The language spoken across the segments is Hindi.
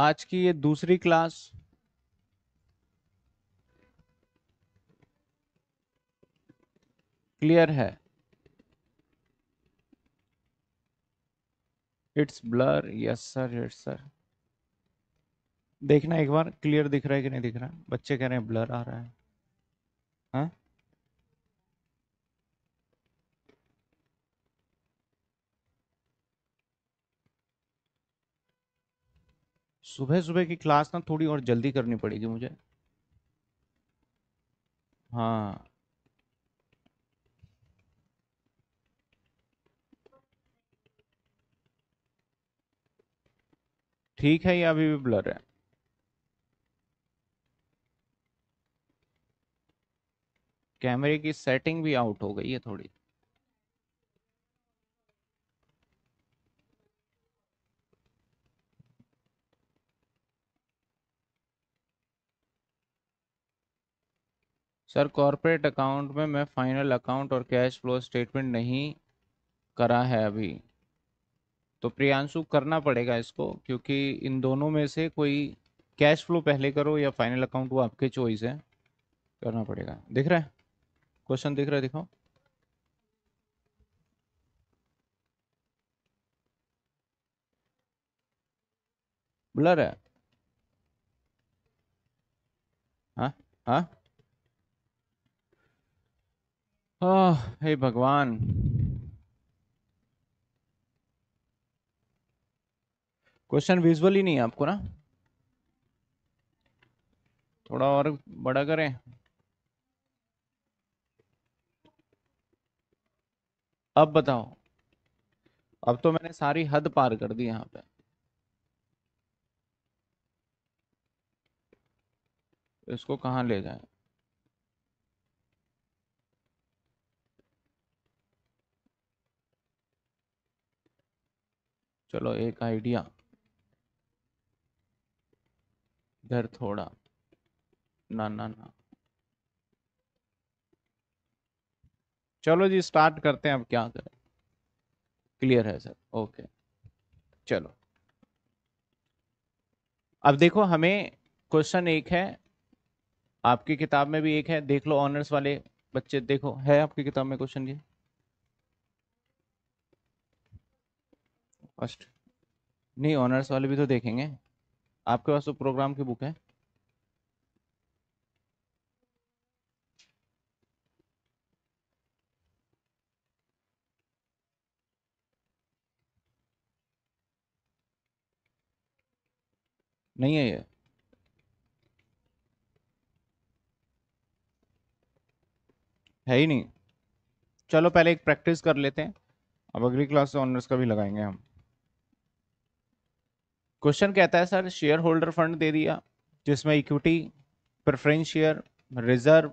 आज की ये दूसरी क्लास क्लियर है it's blur yes sir yes sir देखना एक बार क्लियर दिख रहा है कि नहीं दिख रहा बच्चे कह रहे हैं ब्लर आ रहा है सुबह सुबह की क्लास ना थोड़ी और जल्दी करनी पड़ेगी मुझे हाँ ठीक है या अभी भी ब्लर है कैमरे की सेटिंग भी आउट हो गई है थोड़ी सर कॉरपोरेट अकाउंट में मैं फाइनल अकाउंट और कैश फ्लो स्टेटमेंट नहीं करा है अभी तो प्रियांशु करना पड़ेगा इसको क्योंकि इन दोनों में से कोई कैश फ्लो पहले करो या फाइनल अकाउंट वो आपके चॉइस है करना पड़ेगा दिख रहा है क्वेश्चन दिख रहा है दिखाओ ब्लर है हाँ हाँ हे भगवान क्वेश्चन विजुअल ही नहीं है आपको ना थोड़ा और बड़ा करें अब बताओ अब तो मैंने सारी हद पार कर दी यहां पे इसको कहा ले जाए चलो एक आइडिया इधर थोड़ा ना ना ना चलो जी स्टार्ट करते हैं अब क्या करें क्लियर है सर ओके चलो अब देखो हमें क्वेश्चन एक है आपकी किताब में भी एक है देख लो ऑनर्स वाले बच्चे देखो है आपकी किताब में क्वेश्चन ये फर्स्ट नहीं ऑनर्स वाले भी तो देखेंगे आपके पास तो प्रोग्राम की बुक है नहीं है ये है ही नहीं चलो पहले एक प्रैक्टिस कर लेते हैं अब अगली क्लास से ऑनर्स का भी लगाएंगे हम क्वेश्चन कहता है सर शेयर होल्डर फंड दे दिया जिसमें इक्विटी प्रेफरेंस शेयर रिजर्व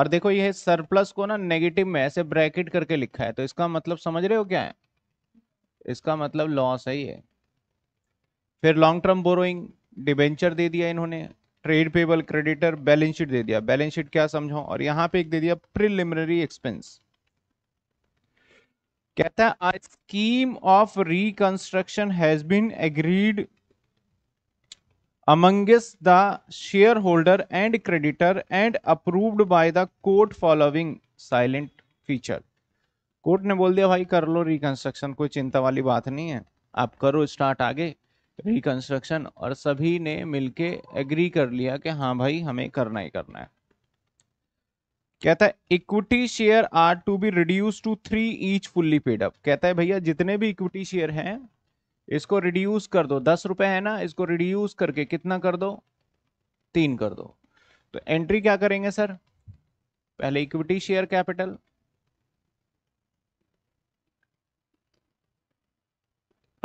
और देखो ये सरप्लस को ना नेगेटिव में ऐसे ब्रैकेट करके लिखा है तो इसका मतलब समझ रहे हो क्या है इसका मतलब लॉस है ये फिर लॉन्ग टर्म बोरोइंग डिबेंचर दे दिया इन्होंने trade payable creditor balance sheet दे दिया बैलेंस शीट क्या समझो और यहाँ पे एक दे दिया प्रिलिमिनरी एक्सपेंस कहता है scheme of reconstruction has been agreed the share holder and creditor and approved by the court following salient feature court ने बोल दिया भाई कर लो रिकंस्ट्रक्शन कोई चिंता वाली बात नहीं है आप करो स्टार्ट आगे रिकंस्ट्रक्शन और सभी ने मिलके एग्री कर लिया कि हाँ भाई हमें करना ही करना है कहता है equity share are to be reduce to three each fully paid up कहता है भैया जितने भी इक्विटी शेयर हैं इसको रिड्यूस कर दो दस रुपए है ना इसको रिड्यूस करके कितना कर दो तीन कर दो तो एंट्री क्या करेंगे सर पहले इक्विटी शेयर कैपिटल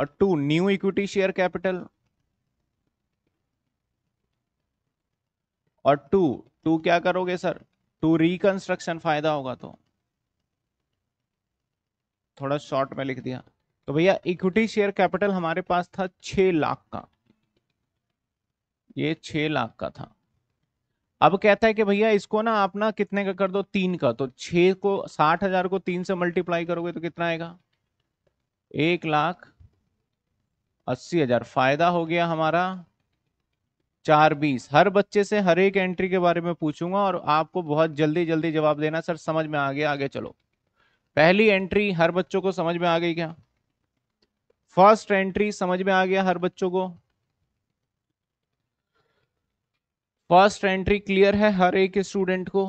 और to new equity share capital और टू टू क्या करोगे सर टू रिकंस्ट्रक्शन फायदा होगा तो थोड़ा शॉर्ट में लिख दिया तो भैया इक्विटी शेयर कैपिटल हमारे पास था छ लाख का ये छह लाख का था अब कहता है कि भैया इसको ना आप ना कितने का कर दो तीन का तो छह को साठ हजार को तीन से मल्टीप्लाई करोगे तो कितना आएगा एक लाख अस्सी हजार फायदा हो गया हमारा चार बीस हर बच्चे से हर एक एंट्री के बारे में पूछूंगा और आपको बहुत जल्दी जल्दी जवाब देना सर समझ में आ गया आगे चलो पहली एंट्री हर बच्चों को समझ में आ गई क्या फर्स्ट एंट्री समझ में आ गया हर बच्चों को फर्स्ट एंट्री क्लियर है हर एक स्टूडेंट को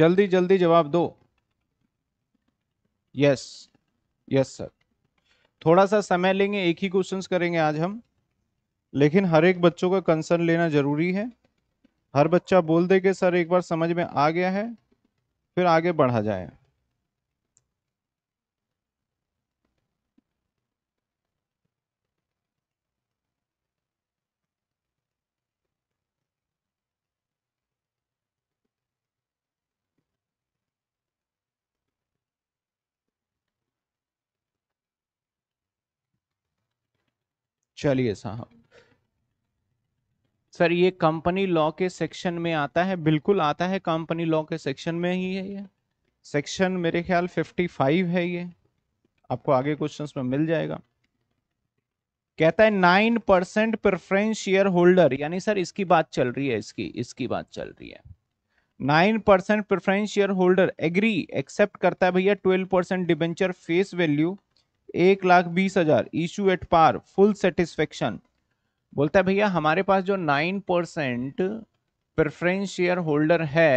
जल्दी जल्दी जवाब दो यस यस सर थोड़ा सा समय लेंगे एक ही क्वेश्चंस करेंगे आज हम लेकिन हर एक बच्चों का कंसर्न लेना जरूरी है हर बच्चा बोल दे कि सर एक बार समझ में आ गया है फिर आगे बढ़ा जाए चलिए साहब सर ये कंपनी लॉ के सेक्शन में आता है बिल्कुल आता है कंपनी लॉ के सेक्शन में ही है ये सेक्शन मेरे ख्याल 55 है ये आपको आगे क्वेश्चंस में मिल जाएगा कहता है nine percent preference share holder यानी सर इसकी बात चल रही है इसकी इसकी बात चल रही है nine percent preference share holder agree accept करता है भैया twelve percent debenture face value एक लाख बीस हजार issue at par full satisfaction बोलता है भैया हमारे पास जो nine percent preference share holder है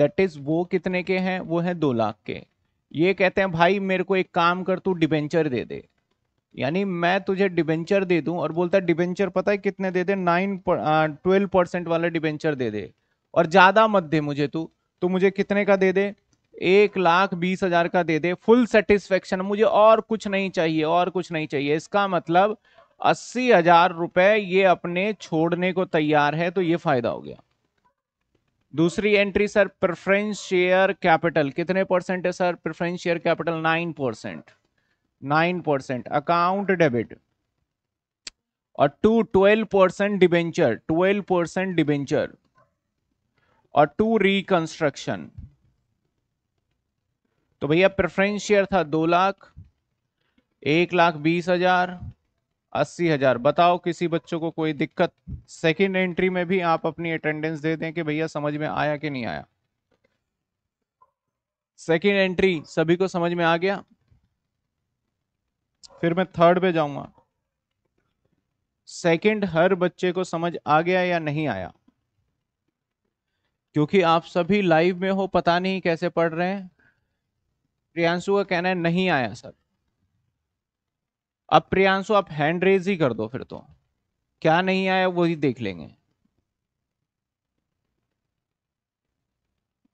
दैट इज वो कितने के हैं वो है दो लाख के ये कहते हैं भाई मेरे को एक काम कर तू डिबेंचर दे दे यानी मैं तुझे डिबेंचर दे दूं और बोलता है डिबेंचर पता है कितने दे दे नाइन ट्वेल्व परसेंट वाला डिबेंचर दे दे और ज़्यादा मत दे मुझे तू तो मुझे कितने का दे दे एक लाख बीस हजार का दे दे फुल सेटिस्फेक्शन मुझे और कुछ नहीं चाहिए और कुछ नहीं चाहिए इसका मतलब अस्सी हजार रुपए ये अपने छोड़ने को तैयार है तो ये फायदा हो गया दूसरी entry sir preference share capital कितने परसेंट है sir preference share capital nine percent nine percent account debit और to twelve percent debenture twelve percent debenture और टू रिकंस्ट्रक्शन तो भैया प्रेफरेंस शेयर था दो लाख एक लाख बीस हजार अस्सी हजार बताओ किसी बच्चों को कोई दिक्कत सेकंड एंट्री में भी आप अपनी अटेंडेंस दे दें कि भैया समझ में आया कि नहीं आया सेकंड एंट्री सभी को समझ में आ गया फिर मैं थर्ड पे जाऊंगा सेकंड हर बच्चे को समझ आ गया या नहीं आया क्योंकि आप सभी लाइव में हो पता नहीं कैसे पढ़ रहे हैं प्रियांशु का कहना है नहीं आया सर अब प्रियांशु आप हैंड रेज ही कर दो फिर तो क्या नहीं आया वो ही देख लेंगे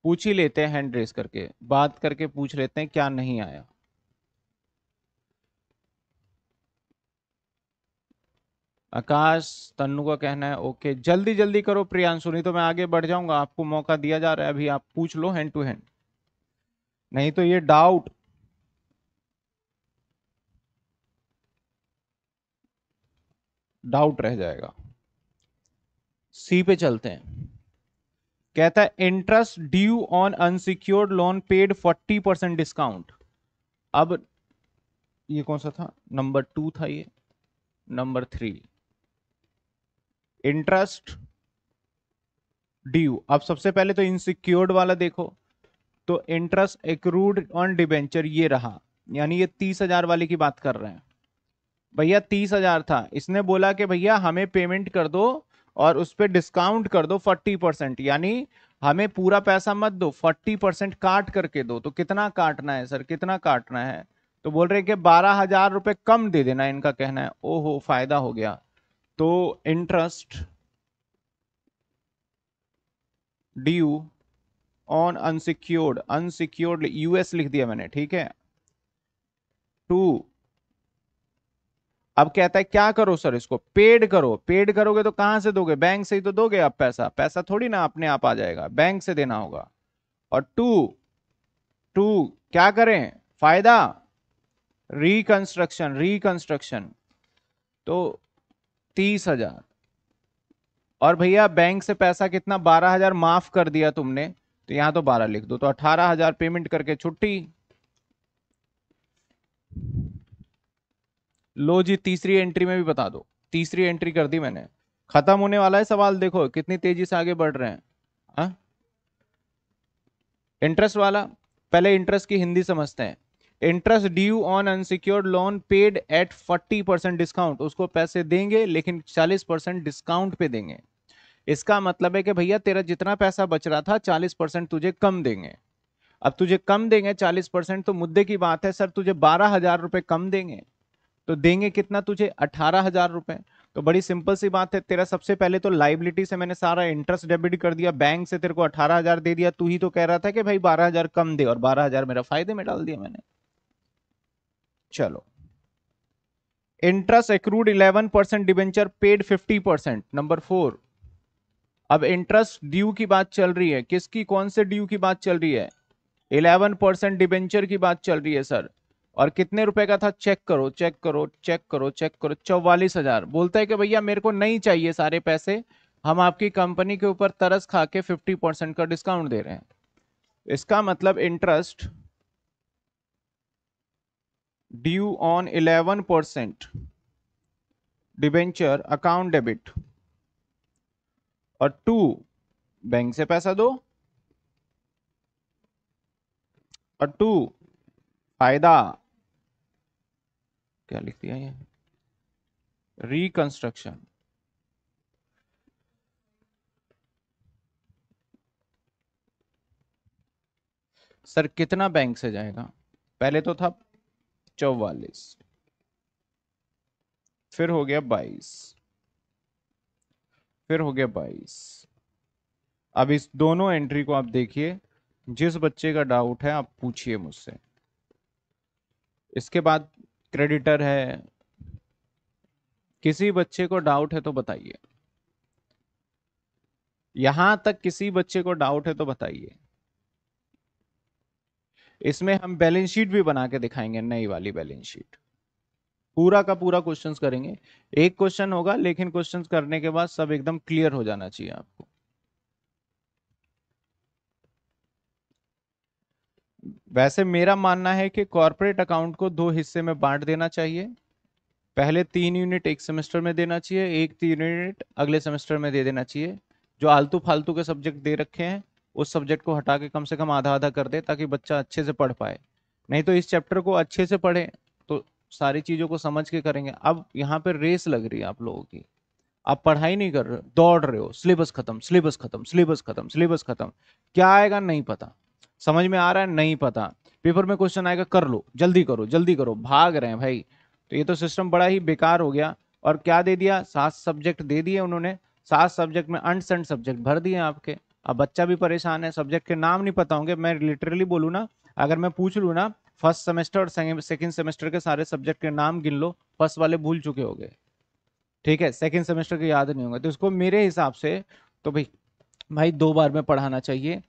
पूछ ही लेते हैं हैंड रेज करके बात करके पूछ लेते हैं क्या नहीं आया आकाश तन्नू का कहना है ओके जल्दी जल्दी करो प्रियांशु नहीं तो मैं आगे बढ़ जाऊंगा आपको मौका दिया जा रहा है अभी आप पूछ लो हैंड टू हैंड नहीं तो ये डाउट डाउट रह जाएगा सी पे चलते हैं कहता है interest due on unsecured loan paid 40 percent discount अब ये कौन सा था नंबर टू था ये नंबर थ्री इंटरेस्ट ड्यू अब सबसे पहले तो इनसिक्योर्ड वाला देखो तो इंटरेस्ट एक ऑन डिबेंचर ये रहा यानी ये तीस हजार वाले की बात कर रहे हैं भैया तीस हजार था इसने बोला कि भैया हमें पेमेंट कर दो और उस पर डिस्काउंट कर दो फोर्टी परसेंट यानी हमें पूरा पैसा मत दो फोर्टी परसेंट काट करके दो तो कितना काटना है सर कितना काटना है तो बोल रहे कि बारह हजार रुपये कम दे देना इनका कहना है ओहो फायदा हो गया तो interest due on unsecured unsecured US लिख दिया मैंने ठीक है टू अब कहता है क्या करो सर इसको पेड करो पेड करोगे तो कहां से दोगे बैंक से ही तो दोगे आप पैसा पैसा थोड़ी ना अपने आप आ जाएगा बैंक से देना होगा और टू टू क्या करें फायदा रिकंस्ट्रक्शन रिकंस्ट्रक्शन तो तीस हजार और भैया बैंक से पैसा कितना बारह हजार माफ कर दिया तुमने तो यहां तो बारह लिख दो तो अठारह हजार पेमेंट करके छुट्टी लो जी तीसरी एंट्री में भी बता दो तीसरी एंट्री कर दी मैंने खत्म होने वाला है सवाल देखो कितनी तेजी से आगे बढ़ रहे हैं इंटरेस्ट हाँ? वाला पहले इंटरेस्ट की हिंदी समझते हैं interest due on unsecured loan paid at 40 percent discount उसको पैसे देंगे लेकिन 40 परसेंट डिस्काउंट पे देंगे इसका मतलब है कि भैया तेरा जितना पैसा बच रहा था 40 परसेंट तुझे कम देंगे अब तुझे कम देंगे 40 परसेंट तो मुद्दे की बात है सर तुझे बारह हजार रुपये कम देंगे तो देंगे कितना तुझे अठारह हजार रुपए तो बड़ी सिंपल सी बात है तेरा सबसे पहले तो लाइबिलिटी से मैंने सारा इंटरेस्ट डेबिट कर दिया बैंक से तेरे को अठारह हजार दे दिया तू ही तो कह रहा था कि भाई बारह हजार कम दे और बारह हजार मेरा फायदे में डाल दिया मैंने चलो interest accrued eleven percent debenture paid fifty percent number four अब इंटरेस्ट ड्यू की बात चल रही है किसकी कौन से ड्यू की बात चल रही है इलेवन परसेंट डिवेंचर की बात चल रही है सर और कितने रुपए का था चेक करो चेक करो चेक करो चेक करो चौवालीस हजार बोलता है कि भैया मेरे को नहीं चाहिए सारे पैसे हम आपकी कंपनी के ऊपर तरस खा के फिफ्टी परसेंट का डिस्काउंट दे रहे हैं इसका मतलब interest due on eleven percent debenture account debit और टू बैंक से पैसा दो और टू फायदा क्या लिख दिया ये रिकंस्ट्रक्शन सर कितना बैंक से जाएगा पहले तो था चौवालीस फिर हो गया बाईस फिर हो गया बाईस अब इस दोनों एंट्री को आप देखिए जिस बच्चे का डाउट है आप पूछिए मुझसे इसके बाद क्रेडिटर है किसी बच्चे को डाउट है तो बताइए यहां तक किसी बच्चे को डाउट है तो बताइए इसमें हम बैलेंस शीट भी बना के दिखाएंगे नई वाली बैलेंस शीट पूरा का पूरा क्वेश्चंस करेंगे एक क्वेश्चन होगा लेकिन क्वेश्चंस करने के बाद सब एकदम क्लियर हो जाना चाहिए आपको वैसे मेरा मानना है कि कॉरपोरेट अकाउंट को दो हिस्से में बांट देना चाहिए पहले तीन यूनिट एक सेमेस्टर में देना चाहिए एक तीन यूनिट अगले सेमेस्टर में दे देना चाहिए जो आलतू फालतू के सब्जेक्ट दे रखे हैं उस सब्जेक्ट को हटा के कम से कम आधा आधा कर दे ताकि बच्चा अच्छे से पढ़ पाए नहीं तो इस चैप्टर को अच्छे से पढ़े तो सारी चीज़ों को समझ के करेंगे अब यहाँ पर रेस लग रही है आप लोगों की आप पढ़ाई नहीं कर रहे हो दौड़ रहे हो सिलेबस खत्म सिलेबस खत्म सिलेबस खत्म सिलेबस खत्म क्या आएगा नहीं पता समझ में आ रहा है नहीं पता पेपर में क्वेश्चन आएगा कर लो जल्दी करो जल्दी करो भाग रहे हैं भाई तो ये तो सिस्टम बड़ा ही बेकार हो गया और क्या दे दिया सात सब्जेक्ट दे दिए उन्होंने सात सब्जेक्ट में अनसंट सब्जेक्ट भर दिए आपके अब बच्चा भी परेशान है सब्जेक्ट के नाम नहीं पता होंगे मैं लिटरली बोलूँ ना अगर मैं पूछ लूँ ना फर्स्ट सेमेस्टर और सेकेंड सेमेस्टर के सारे सब्जेक्ट के नाम गिन लो फर्स्ट वाले भूल चुके होंगे ठीक है सेकेंड सेमेस्टर के याद नहीं होंगे तो इसको मेरे हिसाब से तो भाई भाई दो बार में पढ़ाना चाहिए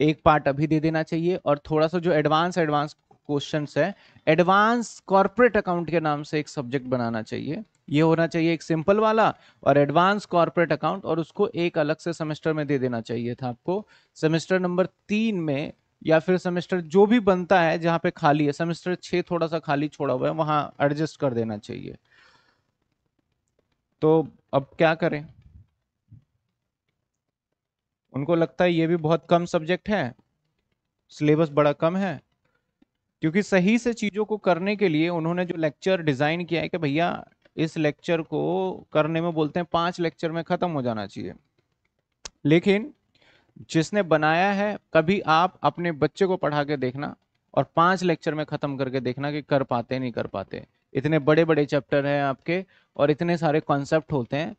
एक पार्ट अभी दे देना चाहिए और थोड़ा सा जो एडवांस एडवांस क्वेश्चन है एडवांस कॉर्पोरेट अकाउंट के नाम से एक सब्जेक्ट बनाना चाहिए ये होना चाहिए एक सिंपल वाला और एडवांस कॉर्पोरेट अकाउंट और उसको एक अलग से सेमेस्टर में दे देना चाहिए था आपको सेमेस्टर नंबर तीन में या फिर सेमेस्टर जो भी बनता है जहां पे खाली है सेमेस्टर छ थोड़ा सा खाली छोड़ा हुआ है वहां एडजस्ट कर देना चाहिए तो अब क्या करें उनको लगता है ये भी बहुत कम सब्जेक्ट है सिलेबस बड़ा कम है क्योंकि सही से चीज़ों को करने के लिए उन्होंने जो लेक्चर डिज़ाइन किया है कि भैया इस लेक्चर को करने में बोलते हैं पांच लेक्चर में ख़त्म हो जाना चाहिए लेकिन जिसने बनाया है कभी आप अपने बच्चे को पढ़ा के देखना और पांच लेक्चर में ख़त्म करके देखना कि कर पाते नहीं कर पाते इतने बड़े बड़े चैप्टर हैं आपके और इतने सारे कॉन्सेप्ट होते हैं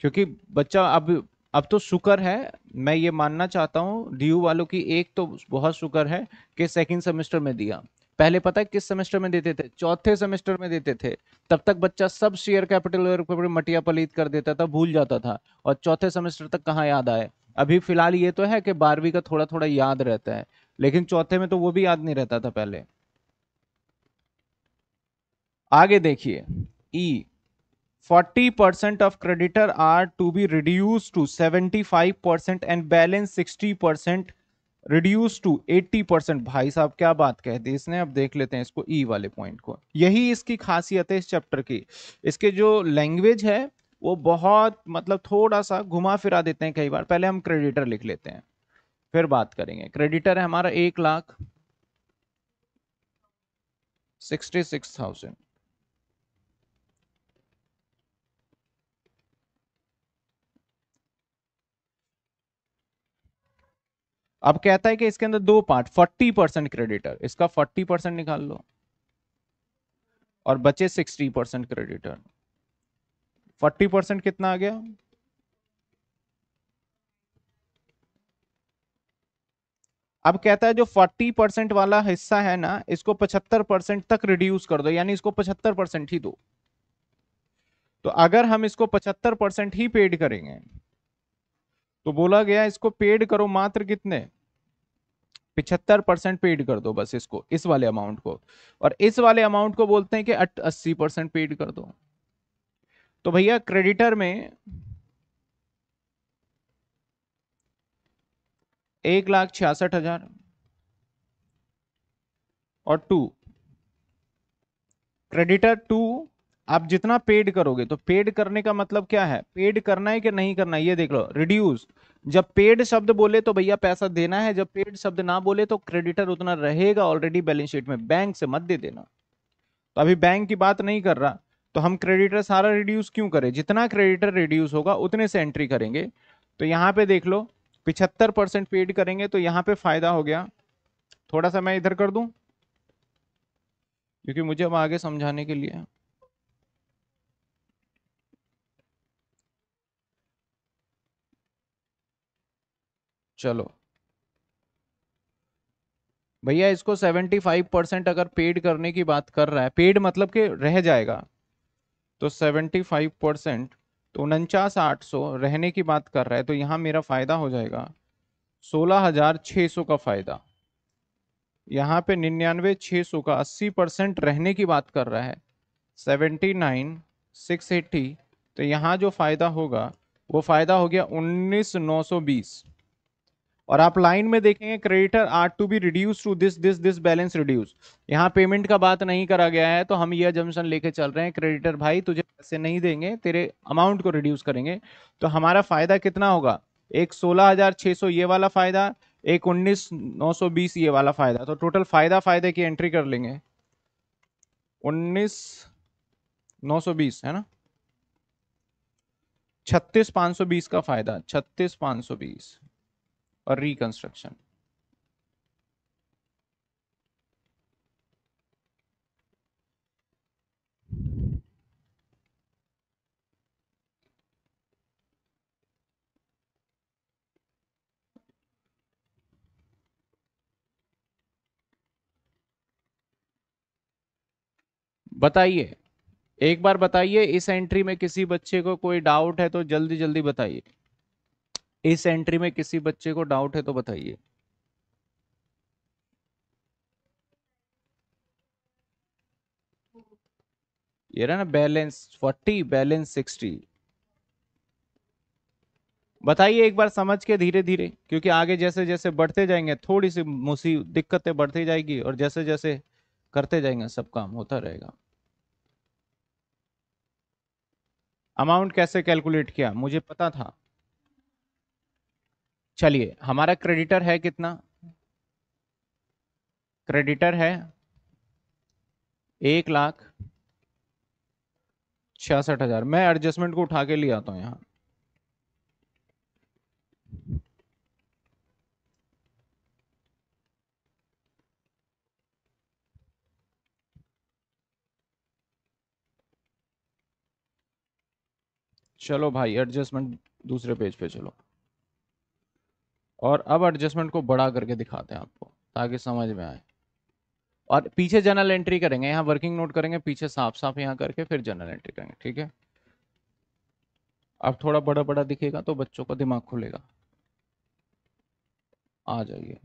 क्योंकि बच्चा अब अब तो शुक्र है मैं ये मानना चाहता हूँ डी वालों की एक तो बहुत शुक्र है कि सेकेंड सेमेस्टर में दिया पहले पता है किस सेमेस्टर में देते थे चौथे सेमेस्टर में देते थे तब तक बच्चा सब शेयर कैपिटल मटिया पलीत कर देता था भूल जाता था और चौथे सेमेस्टर तक कहाँ याद आए अभी फिलहाल ये तो है कि बारहवीं का थोड़ा थोड़ा याद रहता है लेकिन चौथे में तो वो भी याद नहीं रहता था पहले आगे देखिए E e, forty percent of are to be reduce to seventy five percent and balance sixty percent reduce to eighty percent भाई साहब क्या बात कह दी इसने अब देख लेते हैं इसको ई e वाले पॉइंट को यही इसकी खासियत है इस चैप्टर की इसके जो लैंग्वेज है वो बहुत मतलब थोड़ा सा घुमा फिरा देते हैं कई बार पहले हम क्रेडिटर लिख लेते हैं फिर बात करेंगे क्रेडिटर है हमारा एक लाख सिक्सटी सिक्स थाउजेंड अब कहता है कि इसके अंदर दो पार्ट 40 परसेंट क्रेडिटर इसका 40 परसेंट निकाल लो और बचे 60 परसेंट क्रेडिटर 40 परसेंट कितना आ गया अब कहता है जो 40 परसेंट वाला हिस्सा है ना इसको 75 परसेंट तक रिड्यूस कर दो यानी इसको 75 परसेंट ही दो तो अगर हम इसको 75 परसेंट ही पेड करेंगे तो बोला गया इसको पेड करो मात्र कितने पिछहत्तर परसेंट पेड कर दो बस इसको इस वाले अमाउंट को और इस वाले अमाउंट को बोलते हैं कि अस्सी परसेंट पेड कर दो तो भैया क्रेडिटर में एक लाख छियासठ हजार और टू क्रेडिटर टू आप जितना पेड करोगे तो पेड करने का मतलब क्या है पेड करना है कि नहीं करना है ये देख लो रिड्यूस जब पेड शब्द बोले तो भैया पैसा देना है जब पेड शब्द ना बोले तो क्रेडिटर उतना रहेगा ऑलरेडी बैलेंस शीट में बैंक से मत दे देना तो अभी बैंक की बात नहीं कर रहा तो हम क्रेडिटर सारा रिड्यूस क्यों करें जितना क्रेडिटर रिड्यूस होगा उतने से एंट्री करेंगे तो यहाँ पे देख लो पिछहत्तर परसेंट पेड करेंगे तो यहाँ पे फायदा हो गया थोड़ा सा मैं इधर कर दूं क्योंकि मुझे अब आगे समझाने के लिए चलो भैया इसको 75 परसेंट अगर पेड करने की बात कर रहा है पेड मतलब कि रह जाएगा तो 75 परसेंट तो उनचास आठ सौ रहने की बात कर रहा है तो यहाँ मेरा फ़ायदा हो जाएगा सोलह हज़ार छः सौ का फ़ायदा यहाँ पे निन्यानवे छः सौ का अस्सी परसेंट रहने की बात कर रहा है सेवेंटी नाइन सिक्स एट्टी तो यहाँ जो फ़ायदा होगा वो फ़ायदा हो गया उन्नीस नौ सौ बीस और आप लाइन में देखेंगे creditor are to be reduce to this this this balance reduce यहाँ पेमेंट का बात नहीं करा गया है तो हम ये जमशन लेके चल रहे हैं क्रेडिटर भाई तुझे पैसे नहीं देंगे तेरे अमाउंट को रिड्यूस करेंगे तो हमारा फायदा कितना होगा एक सोलह हजार छह सौ ये वाला फायदा एक उन्नीस नौ सौ बीस ये वाला फायदा तो टोटल फायदा फायदे की एंट्री कर लेंगे उन्नीस नौ सौ बीस है ना छत्तीस पाँच सौ बीस का फायदा छत्तीस पाँच सौ बीस और रिकंस्ट्रक्शन बताइए एक बार बताइए इस एंट्री में किसी बच्चे को कोई डाउट है तो जल्दी जल्दी बताइए इस एंट्री में किसी बच्चे को डाउट है तो बताइए ये रहा ना बैलेंस 40 बैलेंस 60 बताइए एक बार समझ के धीरे धीरे क्योंकि आगे जैसे जैसे बढ़ते जाएंगे थोड़ी सी मुसीब दिक्कतें बढ़ती जाएगी और जैसे जैसे करते जाएंगे सब काम होता रहेगा अमाउंट कैसे कैलकुलेट किया मुझे पता था चलिए हमारा क्रेडिटर है कितना क्रेडिटर है एक लाख छियासठ हजार मैं एडजस्टमेंट को उठा के ले आता हूं यहां चलो भाई एडजस्टमेंट दूसरे पेज पे चलो और अब एडजस्टमेंट को बड़ा करके दिखाते हैं आपको ताकि समझ में आए और पीछे जनरल एंट्री करेंगे यहाँ वर्किंग नोट करेंगे पीछे साफ साफ यहाँ करके फिर जनरल एंट्री करेंगे ठीक है अब थोड़ा बड़ा बड़ा दिखेगा तो बच्चों का दिमाग खुलेगा आ जाइए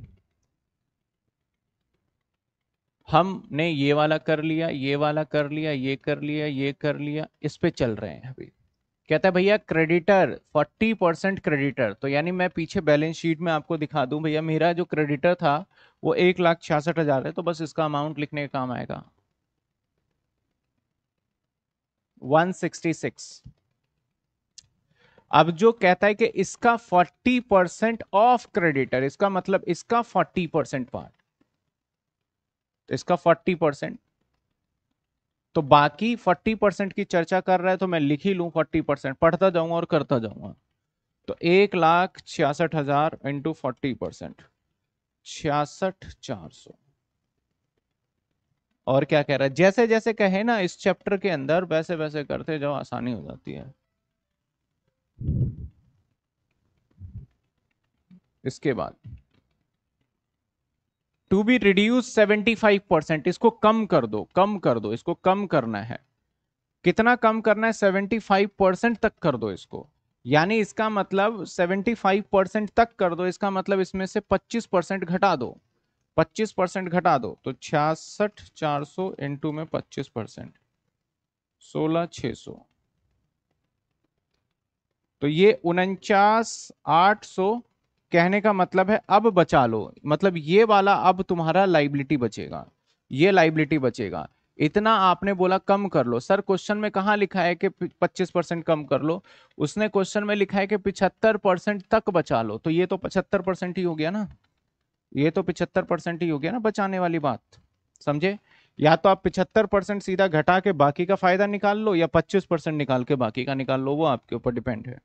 हमने ये वाला कर लिया ये वाला कर लिया ये कर लिया ये कर लिया इस पे चल रहे हैं अभी कहता है भैया क्रेडिटर 40 परसेंट क्रेडिटर तो यानी मैं पीछे बैलेंस शीट में आपको दिखा दूं भैया मेरा जो क्रेडिटर था वो एक लाख छियासठ हज़ार है तो बस इसका अमाउंट लिखने का काम आएगा 166 अब जो कहता है कि इसका 40 परसेंट ऑफ क्रेडिटर इसका मतलब इसका 40 परसेंट पार्ट इसका 40 परसेंट तो बाकी 40 परसेंट की चर्चा कर रहा है तो मैं लिख ही लू 40 परसेंट पढ़ता जाऊंगा और करता जाऊंगा तो एक लाख छियासठ हजार इंटू फोर्टी परसेंट छियासठ चार सौ और क्या कह रहा है जैसे जैसे कहे ना इस चैप्टर के अंदर वैसे वैसे करते जाओ आसानी हो जाती है इसके बाद टू बी रिड्यूस 75 परसेंट इसको कम कर दो कम कर दो इसको कम करना है कितना कम करना है 75 परसेंट तक कर दो इसको यानी इसका मतलब 75 परसेंट तक कर दो इसका मतलब इसमें से 25 परसेंट घटा दो 25 परसेंट घटा दो तो छियासठ चार सौ में 25 परसेंट सोलह छः सौ तो ये उनचास आठ सौ कहने का मतलब है अब बचा लो मतलब ये वाला अब तुम्हारा लाइबिलिटी बचेगा ये लाइबिलिटी बचेगा इतना आपने बोला कम कर लो सर क्वेश्चन में कहा लिखा है कि 25 परसेंट कम कर लो उसने क्वेश्चन में लिखा है कि 75 परसेंट तक बचा लो तो ये तो 75 परसेंट ही हो गया ना ये तो 75 परसेंट ही हो गया ना बचाने वाली बात समझे या तो आप 75 परसेंट सीधा घटा के बाकी का फायदा निकाल लो या 25 परसेंट निकाल के बाकी का निकाल लो वो आपके ऊपर डिपेंड है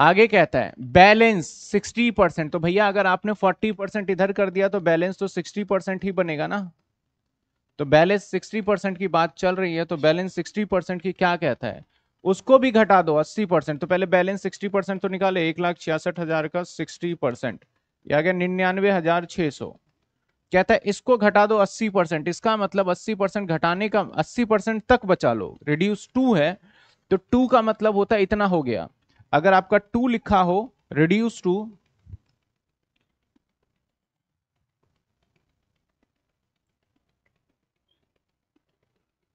आगे कहता है बैलेंस 60 परसेंट तो भैया अगर आपने 40 परसेंट इधर कर दिया तो बैलेंस तो 60 परसेंट ही बनेगा ना तो बैलेंस 60 परसेंट की बात चल रही है तो बैलेंस 60 परसेंट की क्या कहता है उसको भी घटा दो 80 परसेंट तो पहले बैलेंस 60 परसेंट तो निकाले एक लाख छियासठ हजार का 60 परसेंट या गया निन्यानवे हजार छह सौ कहता है इसको घटा दो अस्सी परसेंट इसका मतलब अस्सी परसेंट घटाने का अस्सी परसेंट तक बचा लो रिड्यूस टू है तो टू का मतलब होता है इतना हो गया अगर आपका टू लिखा हो रिड्यूस टू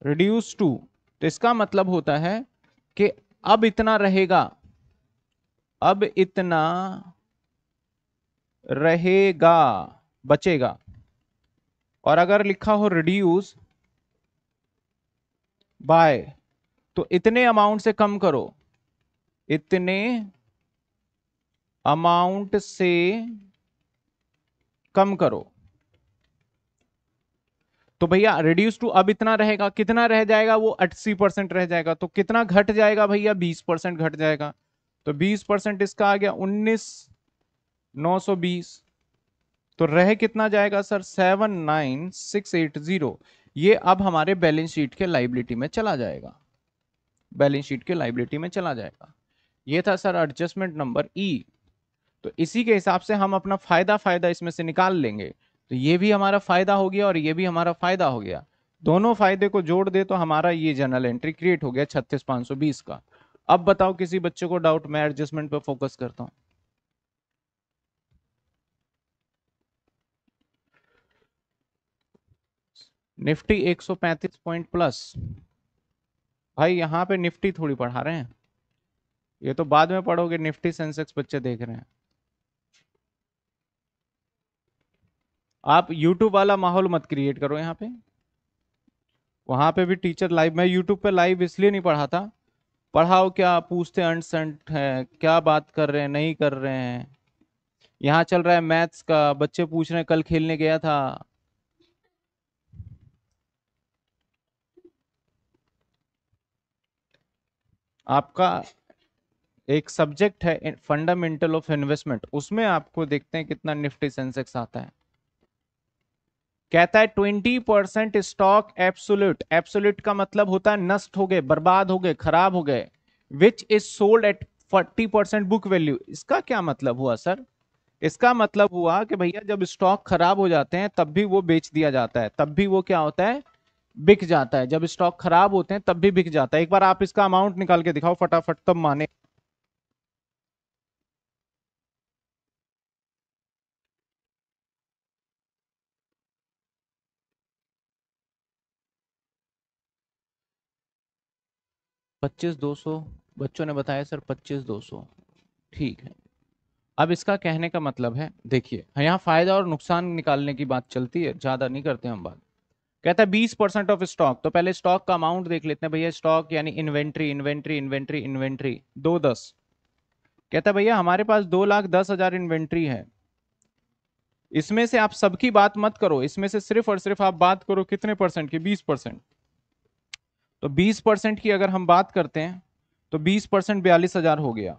रिड्यूस टू तो इसका मतलब होता है कि अब इतना रहेगा अब इतना रहेगा बचेगा और अगर लिखा हो रिड्यूस बाय तो इतने अमाउंट से कम करो इतने अमाउंट से कम करो तो भैया रिड्यूस टू अब इतना रहेगा कितना रह जाएगा वो अस्सी परसेंट रह जाएगा तो कितना घट जाएगा भैया बीस परसेंट घट जाएगा तो बीस परसेंट इसका आ गया उन्नीस नौ सौ बीस तो रह कितना जाएगा sir seven nine six eight zero ये अब हमारे बैलेंस शीट के लाइबिलिटी में चला जाएगा बैलेंस शीट के लाइबिलिटी में चला जाएगा ये था सर एडजस्टमेंट नंबर ई तो इसी के हिसाब से हम अपना फायदा फायदा इसमें से निकाल लेंगे तो ये भी हमारा फायदा हो गया और ये भी हमारा फायदा हो गया दोनों फायदे को जोड़ दे तो हमारा ये जनरल एंट्री क्रिएट हो गया छत्तीस पांच सौ बीस का अब बताओ किसी बच्चे को डाउट मैं एडजस्टमेंट पर फोकस करता हूं निफ्टी 135 पॉइंट प्लस भाई यहां पे निफ्टी थोड़ी पढ़ा रहे हैं ये तो बाद में पढ़ोगे निफ्टी सेंसेक्स बच्चे देख रहे हैं आप यूट्यूब वाला माहौल मत क्रिएट करो यहाँ पे वहां पे भी टीचर लाइव मैं यूट्यूब पे लाइव इसलिए नहीं पढ़ाता पढ़ाओ क्या पूछते अंट है क्या बात कर रहे हैं नहीं कर रहे हैं यहाँ चल रहा है मैथ्स का बच्चे पूछ रहे हैं कल खेलने गया था आपका एक सब्जेक्ट है फंडामेंटल ऑफ इन्वेस्टमेंट उसमें आपको देखते हैं कितना निफ्टी सेंसेक्स आता है कहता है twenty percent stock absolute absolute का मतलब होता है नष्ट हो गए बर्बाद हो गए खराब हो गए which is sold at forty percent book value इसका क्या मतलब हुआ सर इसका मतलब हुआ कि भैया जब स्टॉक खराब हो जाते हैं तब भी वो बेच दिया जाता है तब भी वो क्या होता है बिक जाता है जब स्टॉक खराब होते हैं तब भी बिक जाता है एक बार आप इसका अमाउंट निकाल के दिखाओ फटाफट तब माने पच्चीस दो सौ बच्चों ने बताया सर पच्चीस दो सौ ठीक है अब इसका कहने का मतलब है देखिए हाँ, यहाँ फायदा और नुकसान निकालने की बात चलती है ज्यादा नहीं करते हम बात कहता है बीस परसेंट ऑफ स्टॉक तो पहले स्टॉक का अमाउंट देख लेते हैं भैया स्टॉक यानी इन्वेंट्री इन्वेंट्री इन्वेंट्री इन्वेंट्री दो दस कहता भैया हमारे पास दो लाख दस हजार इन्वेंट्री है इसमें से आप सबकी बात मत करो इसमें से सिर्फ और सिर्फ आप बात करो कितने परसेंट की बीस परसेंट तो 20 परसेंट की अगर हम बात करते हैं तो 20 परसेंट बयालीस हजार हो गया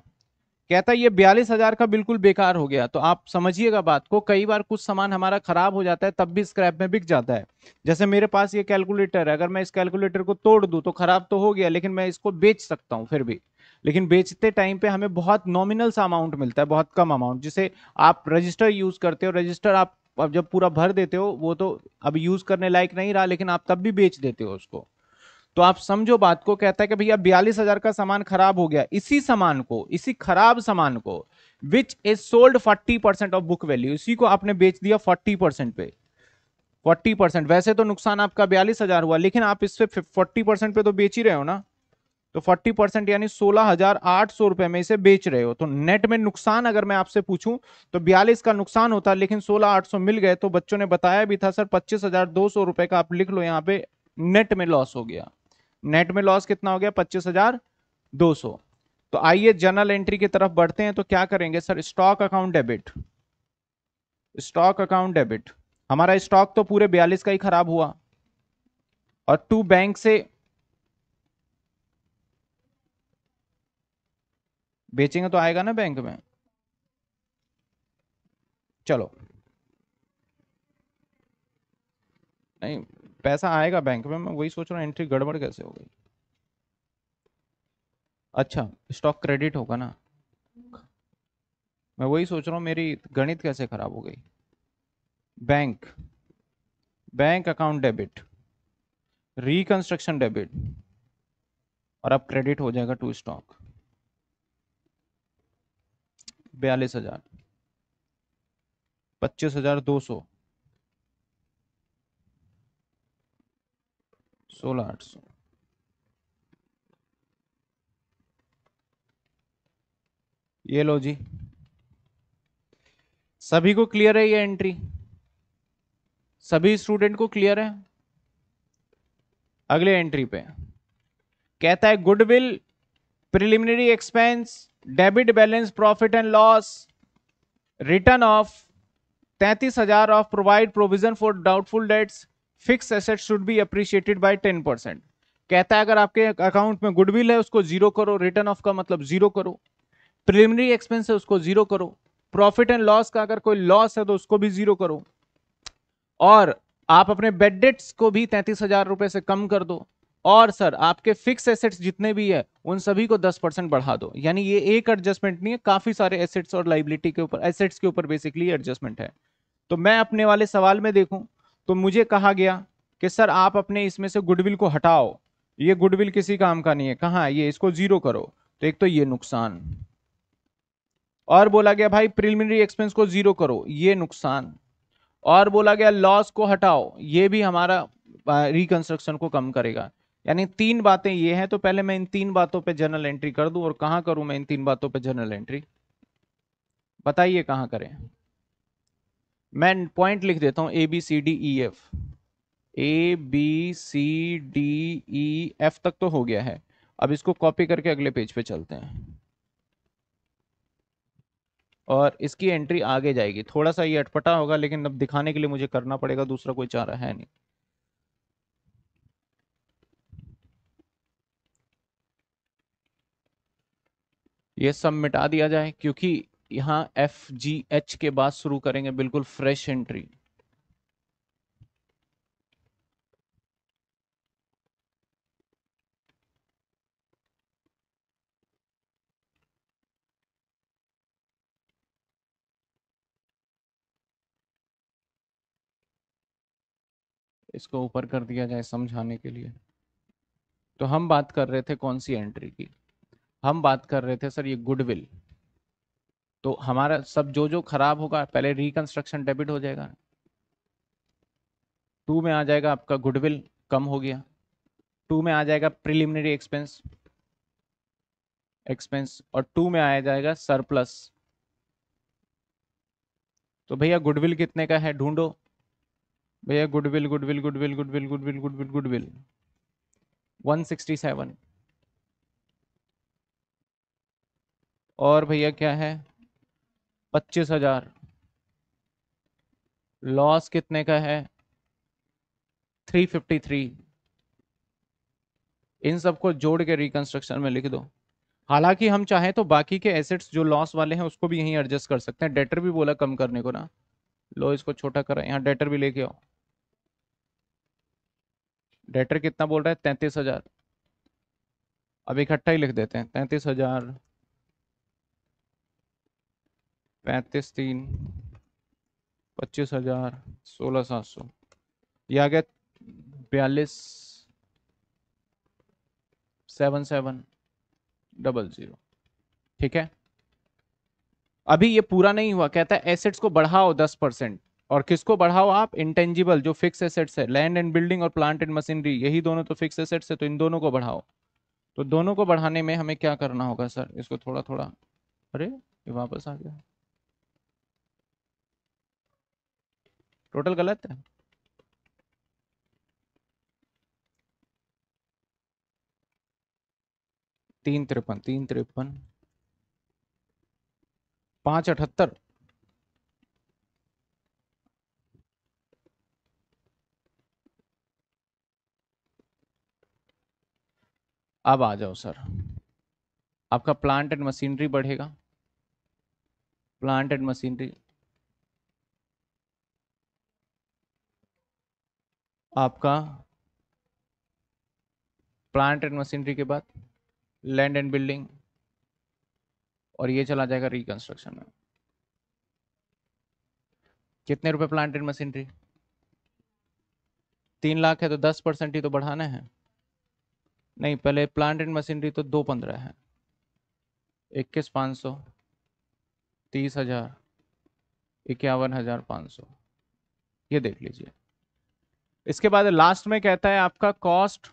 कहता है ये बयालीस हजार का बिल्कुल बेकार हो गया तो आप समझिएगा बात को कई बार कुछ सामान हमारा खराब हो जाता है तब भी स्क्रैप में बिक जाता है जैसे मेरे पास ये कैलकुलेटर है अगर मैं इस कैलकुलेटर को तोड़ दूं तो खराब तो हो गया लेकिन मैं इसको बेच सकता हूँ फिर भी लेकिन बेचते टाइम पे हमें बहुत नॉमिनल सा अमाउंट मिलता है बहुत कम अमाउंट जिसे आप रजिस्टर यूज करते हो रजिस्टर आप जब पूरा भर देते हो वो तो अब यूज करने लायक नहीं रहा लेकिन आप तब भी बेच देते हो उसको तो आप समझो बात को कहता है कि भैया बयालीस हजार का सामान खराब हो गया इसी सामान को इसी खराब सामान को which is sold forty percent of book value इसी को आपने बेच दिया फोर्टी परसेंट पे फोर्टी परसेंट वैसे तो नुकसान आपका बयालीस हजार हुआ लेकिन आप इस पे फोर्टी परसेंट पे तो बेच ही रहे हो ना तो 40 परसेंट यानी सोलह हजार आठ सौ रुपए में इसे बेच रहे हो तो नेट में नुकसान अगर मैं आपसे पूछूं तो बयालीस का नुकसान होता लेकिन सोलह आठ सौ मिल गए तो बच्चों ने बताया भी था सर पच्चीस हजार दो सौ रुपए का आप लिख लो यहाँ पे नेट में लॉस हो गया नेट में लॉस कितना हो गया पच्चीस हजार दो सौ तो आइए जनरल एंट्री की तरफ बढ़ते हैं तो क्या करेंगे sir stock account debit stock account debit हमारा स्टॉक तो पूरे बयालीस का ही खराब हुआ और टू बैंक से बेचेंगे तो आएगा ना बैंक में चलो नहीं पैसा आएगा बैंक में मैं वही सोच रहा हूँ एंट्री गड़बड़ कैसे हो गई अच्छा स्टॉक क्रेडिट होगा ना मैं वही सोच रहा हूँ मेरी गणित कैसे खराब हो गई bank bank account debit reconstruction debit और अब क्रेडिट हो जाएगा टू स्टॉक बयालीस हजार पच्चीस हजार दो सौ सोलह आठ सौ ये लो जी सभी को क्लियर है ये एंट्री सभी स्टूडेंट को क्लियर है अगले एंट्री पे कहता है goodwill preliminary expense debit balance profit and loss return of तैतीस हजार of provide provision for doubtful debts fix asset should be appreciated by ten percent कहता है अगर आपके अकाउंट में गुडविल है उसको जीरो करो रिटर्न ऑफ का मतलब जीरो करो प्रिलिमिनरी एक्सपेंस है उसको जीरो करो प्रॉफिट एंड लॉस का अगर कोई लॉस है तो उसको भी जीरो करो और आप अपने बेडेट्स को भी तैंतीस हजार रुपए से कम कर दो और सर आपके फिक्स एसेट्स जितने भी है उन सभी को 10 परसेंट बढ़ा दो यानी ये एक एडजस्टमेंट नहीं है काफी सारे एसेट्स और लाइबिलिटी के ऊपर एसेट्स के ऊपर बेसिकली एडजस्टमेंट है तो मैं अपने वाले सवाल में देखूं तो मुझे कहा गया कि सर आप अपने इसमें से गुडविल को हटाओ ये गुडविल किसी काम का नहीं है कहाँ है ये इसको जीरो करो तो एक तो ये नुकसान और बोला गया भाई प्रिलिमिनरी एक्सपेंस को जीरो करो ये नुकसान और बोला गया लॉस को हटाओ ये भी हमारा रिकंस्ट्रक्शन को कम करेगा यानी तीन बातें ये हैं तो पहले मैं इन तीन बातों पे जनरल एंट्री कर दूं और कहाँ करूं मैं इन तीन बातों पे जर्नल एंट्री बताइए कहाँ करें मैं पॉइंट लिख देता हूं A B C D E F A B C D E F तक तो हो गया है अब इसको कॉपी करके अगले पेज पे चलते हैं और इसकी एंट्री आगे जाएगी थोड़ा सा ये अटपटा होगा लेकिन अब दिखाने के लिए मुझे करना पड़ेगा दूसरा कोई चारा है नहीं ये सब मिटा दिया जाए क्योंकि यहां एफ जी एच के बाद शुरू करेंगे बिल्कुल फ्रेश एंट्री इसको ऊपर कर दिया जाए समझाने के लिए तो हम बात कर रहे थे कौन सी एंट्री की हम बात कर रहे थे सर ये गुडविल तो हमारा सब जो जो खराब होगा पहले रिकंस्ट्रक्शन डेबिट हो जाएगा टू में आ जाएगा आपका गुडविल कम हो गया टू में आ जाएगा प्रिलिमिनरी एक्सपेंस एक्सपेंस और टू में आया जाएगा सरप्लस तो भैया गुडविल कितने का है ढूंढो भैया goodwill goodwill goodwill goodwill goodwill goodwill goodwill 167 और भैया क्या है पच्चीस हजार लॉस कितने का है थ्री फिफ्टी थ्री इन सबको जोड़ के रिकंस्ट्रक्शन में लिख दो हालांकि हम चाहें तो बाकी के एसेट्स जो लॉस वाले हैं उसको भी यहीं एडजस्ट कर सकते हैं डेटर भी बोला कम करने को ना लो इसको छोटा करा यहाँ डेटर भी लेके आओ डेटर कितना बोल रहा है तैंतीस हजार अब इकट्ठा ही लिख देते हैं तैंतीस हजार पैंतीस तीन पच्चीस हजार सोलह सात सौ यह आ गया बयालीस सेवन सेवन डबल जीरो ठीक है अभी ये पूरा नहीं हुआ कहता है एसेट्स को बढ़ाओ दस परसेंट और किसको बढ़ाओ आप इंटेंजिबल जो फिक्स एसेट्स है लैंड एंड बिल्डिंग और प्लांट एंड मशीनरी यही दोनों तो फिक्स एसेट्स है तो इन दोनों को बढ़ाओ तो दोनों को बढ़ाने में हमें क्या करना होगा सर इसको थोड़ा थोड़ा अरे ये वापस आ गया टोटल गलत है तीन तिरपन तीन तिरपन पांच अठहत्तर अब आ जाओ सर आपका प्लांट एंड मशीनरी बढ़ेगा प्लांट एंड मशीनरी आपका प्लांट एंड मशीनरी के बाद लैंड एंड बिल्डिंग और ये चला जाएगा रिकंस्ट्रक्शन में कितने रुपए प्लांट एंड मशीनरी तीन लाख है तो दस परसेंट ही तो बढ़ाना है नहीं पहले प्लांट एंड मशीनरी तो दो पंद्रह है इक्कीस पाँच सौ तीस हजार इक्यावन हजार पाँच सौ ये देख लीजिए इसके बाद लास्ट में कहता है आपका कॉस्ट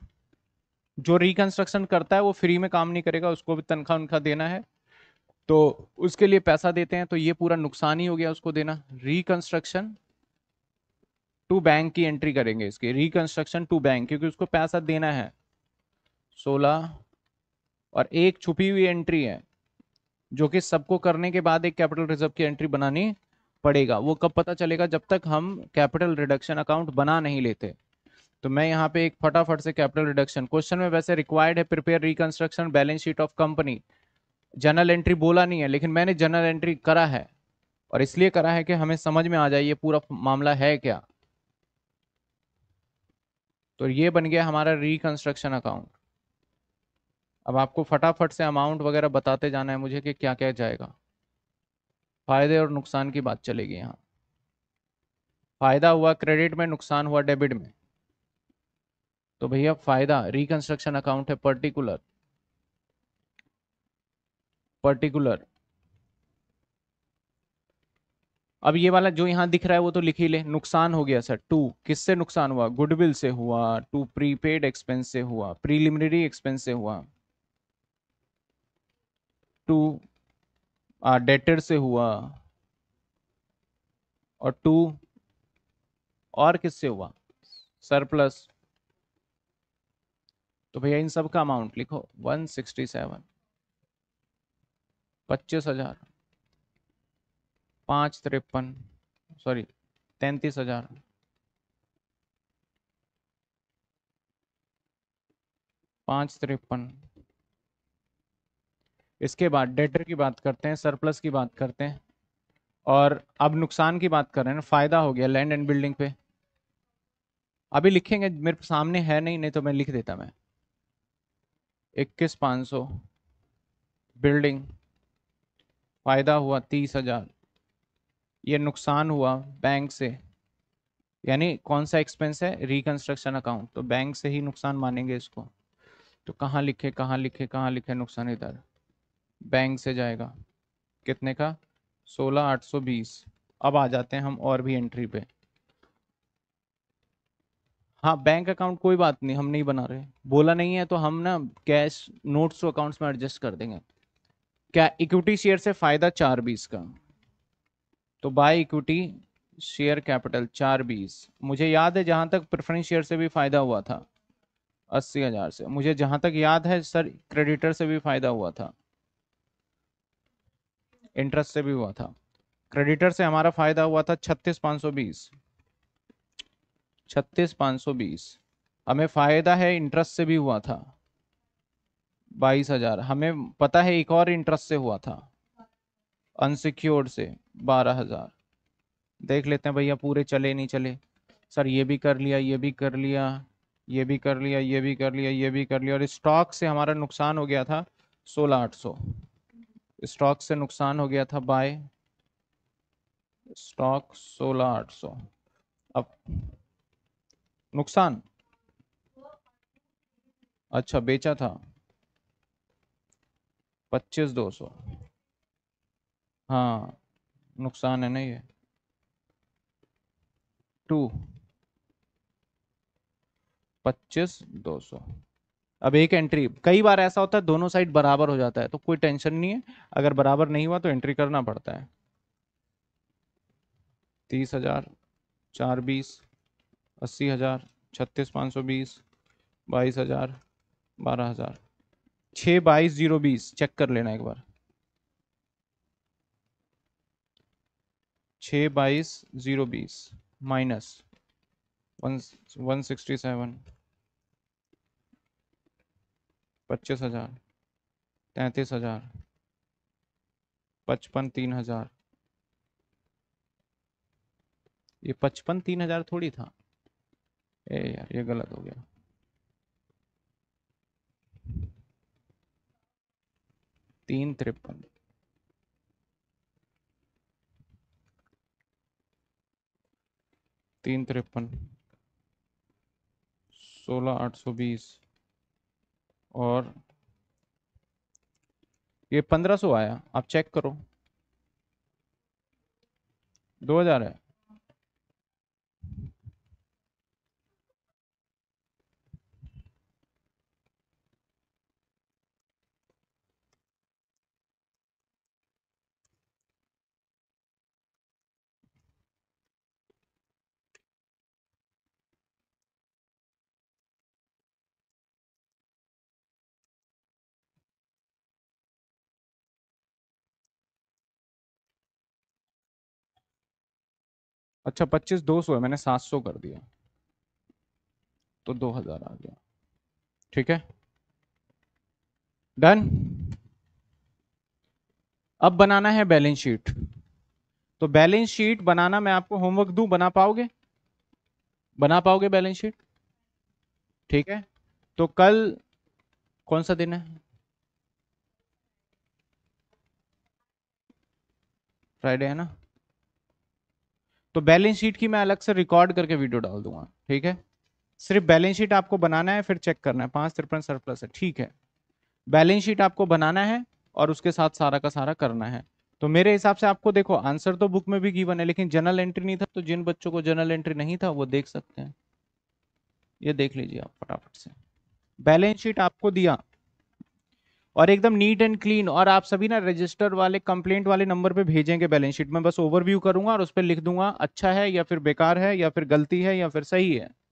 जो रिकंस्ट्रक्शन करता है वो फ्री में काम नहीं करेगा उसको भी तनख्वाह उनका देना है तो उसके लिए पैसा देते हैं तो ये पूरा नुकसान ही हो गया उसको देना रिकंस्ट्रक्शन टू बैंक की एंट्री करेंगे इसकी रिकंस्ट्रक्शन टू बैंक क्योंकि उसको पैसा देना है सोलह और एक छुपी हुई एंट्री है जो कि सबको करने के बाद एक कैपिटल रिजर्व की एंट्री बनानी पड़ेगा वो कब पता चलेगा जब तक हम कैपिटल रिडक्शन अकाउंट बना नहीं लेते तो मैं यहाँ पे एक फटाफट से कैपिटल रिडक्शन क्वेश्चन में वैसे रिक्वायर्ड है prepare reconstruction balance sheet of company general entry बोला नहीं है लेकिन मैंने जनरल एंट्री करा है और इसलिए करा है कि हमें समझ में आ जाए ये पूरा मामला है क्या तो ये बन गया हमारा रिकंस्ट्रक्शन अकाउंट अब आपको फटाफट से अमाउंट वगैरह बताते जाना है मुझे कि क्या क्या जाएगा फायदे और नुकसान की बात चलेगी यहाँ फायदा हुआ क्रेडिट में नुकसान हुआ डेबिट में तो भैया फायदा रिकंस्ट्रक्शन अकाउंट है पर्टिकुलर पर्टिकुलर अब ये वाला जो यहां दिख रहा है वो तो लिख ही ले नुकसान हो गया सर टू किससे नुकसान हुआ गुडविल से हुआ टू प्रीपेड एक्सपेंस से हुआ प्रीलिमिनरी एक्सपेंस से हुआ टू डेटर से हुआ और टू और किससे हुआ सरप्लस तो भैया इन सब का अमाउंट लिखो 167 पच्चीस हजार पाँच तिरपन सॉरी तैंतीस हजार पाँच तिरपन इसके बाद डेटर की बात करते हैं सरप्लस की बात करते हैं और अब नुकसान की बात कर रहे हैं फ़ायदा हो गया लैंड एंड बिल्डिंग पे अभी लिखेंगे मेरे सामने है नहीं नहीं तो मैं लिख देता मैं इक्कीस पाँच सौ बिल्डिंग फ़ायदा हुआ तीस हज़ार ये नुकसान हुआ बैंक से यानी कौन सा एक्सपेंस है रिकंस्ट्रक्शन अकाउंट तो बैंक से ही नुकसान मानेंगे इसको तो कहाँ लिखे कहाँ लिखे कहाँ लिखे नुकसान इधर बैंक से जाएगा कितने का सोलह आठ सौ बीस अब आ जाते हैं हम और भी एंट्री पे हाँ बैंक अकाउंट कोई बात नहीं हम नहीं बना रहे बोला नहीं है तो हम ना कैश नोट्स और अकाउंट्स में एडजस्ट कर देंगे क्या इक्विटी शेयर से फायदा चार बीस का तो बाय इक्विटी शेयर कैपिटल चार बीस मुझे याद है जहां तक प्रेफरेंस शेयर से भी फायदा हुआ था अस्सी हजार से मुझे जहां तक याद है सर क्रेडिटर से भी फायदा हुआ था इंटरेस्ट से भी हुआ था क्रेडिटर से हमारा फायदा हुआ था छत्तीस पाँच सौ बीस छत्तीस पाँच सौ बीस हमें फायदा है इंटरेस्ट से भी हुआ था बाईस हजार हमें पता है एक और इंटरेस्ट से हुआ था अनसिक्योर्ड से बारह हजार देख लेते हैं भैया पूरे चले नहीं चले सर ये भी कर लिया ये भी कर लिया ये भी कर लिया ये भी कर लिया ये भी कर लिया और स्टॉक से हमारा नुकसान हो गया था सोलह आठ सौ सो। स्टॉक से नुकसान हो गया था बाय स्टॉक सोलह आठ सौ अब नुकसान अच्छा बेचा था पच्चीस दो सौ हाँ नुकसान है ना ये टू पच्चीस दो सौ अब एक एंट्री कई बार ऐसा होता है दोनों साइड बराबर हो जाता है तो कोई टेंशन नहीं है अगर बराबर नहीं हुआ तो एंट्री करना पड़ता है तीस हजार चार बीस अस्सी हजार छत्तीस पाँच सौ बीस बाईस हजार बारह हजार छः बाईस जीरो बीस चेक कर लेना एक बार छः बाईस जीरो बीस minus one one sixty seven पच्चीस हजार तैतीस हजार पचपन तीन हजार ये पचपन तीन हजार थोड़ी था ए यार ये गलत हो गया तीन तिरपन तीन तिरपन सोलह आठ सौ बीस और ये पंद्रह सौ आया आप चेक करो दो हजार है अच्छा पच्चीस दो सौ है मैंने सात सौ कर दिया तो दो हजार आ गया ठीक है डन अब बनाना है बैलेंस शीट तो बैलेंस शीट बनाना मैं आपको होमवर्क दू बना पाओगे बना पाओगे बैलेंस शीट ठीक है तो कल कौन सा दिन है फ्राइडे है ना तो बैलेंस शीट की मैं अलग से रिकॉर्ड करके वीडियो डाल दूंगा ठीक है सिर्फ बैलेंस शीट आपको बनाना है फिर चेक करना है पांच तिरपन सरप्लस है ठीक है बैलेंस शीट आपको बनाना है और उसके साथ सारा का सारा करना है तो मेरे हिसाब से आपको देखो आंसर तो बुक में भी गिवन है लेकिन जनरल एंट्री नहीं था तो जिन बच्चों को जनरल एंट्री नहीं था वो देख सकते हैं ये देख लीजिए आप फटाफट से बैलेंस शीट आपको दिया और एकदम नीट एंड क्लीन और आप सभी ना रजिस्टर वाले कंप्लेंट वाले नंबर पे भेजेंगे बैलेंस शीट में बस ओवरव्यू करूंगा और उस पर लिख दूंगा अच्छा है या फिर बेकार है या फिर गलती है या फिर सही है